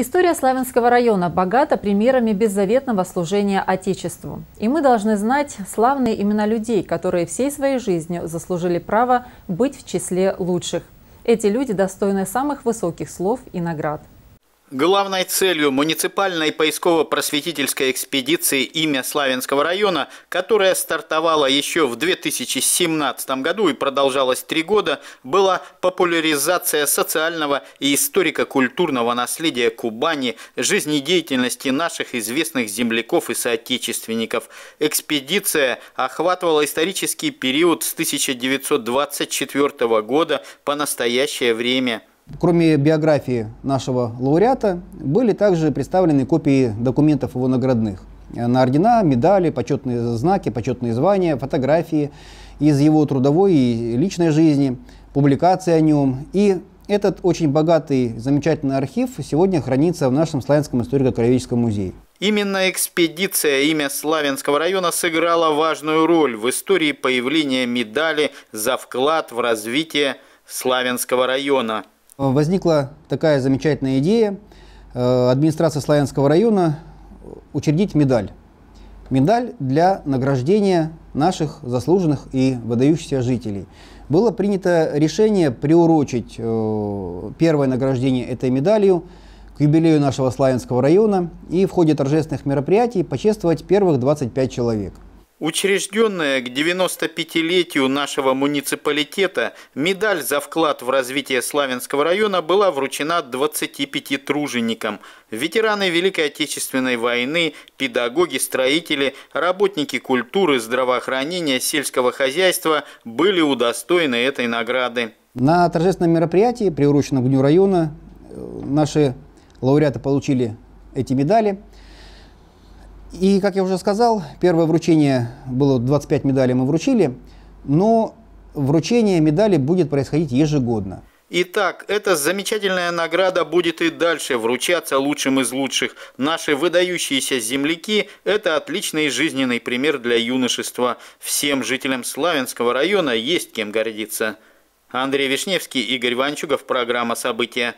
История Славянского района богата примерами беззаветного служения Отечеству. И мы должны знать славные имена людей, которые всей своей жизнью заслужили право быть в числе лучших. Эти люди достойны самых высоких слов и наград. Главной целью муниципальной поисково-просветительской экспедиции «Имя Славянского района», которая стартовала еще в 2017 году и продолжалась три года, была популяризация социального и историко-культурного наследия Кубани, жизнедеятельности наших известных земляков и соотечественников. Экспедиция охватывала исторический период с 1924 года по настоящее время. Кроме биографии нашего лауреата, были также представлены копии документов его наградных на ордена, медали, почетные знаки, почетные звания, фотографии из его трудовой и личной жизни, публикации о нем. И этот очень богатый, замечательный архив сегодня хранится в нашем Славянском историко-краеведческом музее. Именно экспедиция имя Славянского района сыграла важную роль в истории появления медали за вклад в развитие Славянского района – возникла такая замечательная идея э, администрации Славянского района учредить медаль. Медаль для награждения наших заслуженных и выдающихся жителей. Было принято решение приурочить э, первое награждение этой медалью к юбилею нашего Славянского района и в ходе торжественных мероприятий почествовать первых 25 человек – Учрежденная к 95-летию нашего муниципалитета медаль за вклад в развитие Славянского района была вручена 25 труженикам. Ветераны Великой Отечественной войны, педагоги, строители, работники культуры, здравоохранения, сельского хозяйства были удостоены этой награды. На торжественном мероприятии, приуроченном к Дню района, э, наши лауреаты получили эти медали – и, как я уже сказал, первое вручение было 25 медалей мы вручили, но вручение медалей будет происходить ежегодно. Итак, эта замечательная награда будет и дальше вручаться лучшим из лучших. Наши выдающиеся земляки – это отличный жизненный пример для юношества. Всем жителям Славянского района есть кем гордиться. Андрей Вишневский, Игорь Ванчугов, программа «События».